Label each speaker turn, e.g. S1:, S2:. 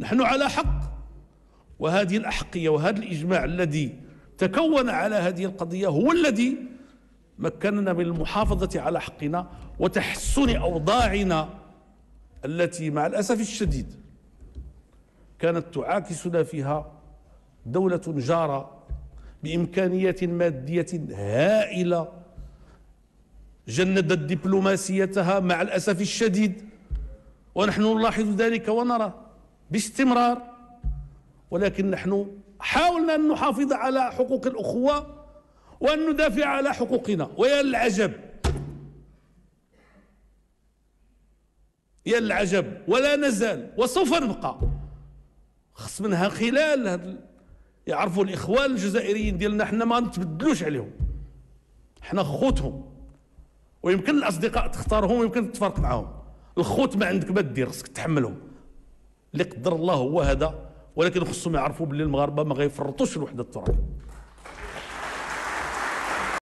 S1: نحن على حق وهذه الأحقية وهذا الإجماع الذي تكون على هذه القضية هو الذي مكننا من المحافظة على حقنا وتحسن أوضاعنا التي مع الأسف الشديد كانت تعاكسنا فيها دولة جارة بإمكانيات مادية هائلة جندت دبلوماسيتها مع الأسف الشديد ونحن نلاحظ ذلك ونرى باستمرار ولكن نحن حاولنا أن نحافظ على حقوق الأخوة وأن ندافع على حقوقنا ويا العجب يا العجب ولا نزال وسوف نبقى خص منها خلال هذا يعرفوا الإخوان الجزائريين ديالنا حنا ما نتبدلوش عليهم حنا خوتهم ويمكن الأصدقاء تختارهم ويمكن تفرق معاهم الخوت ما عندك ما دير خصك تحملهم اللي قدر الله هو هذا ولكن خصهم يعرفوا باللي المغاربه ما غيفرطوش الوحده الترابيه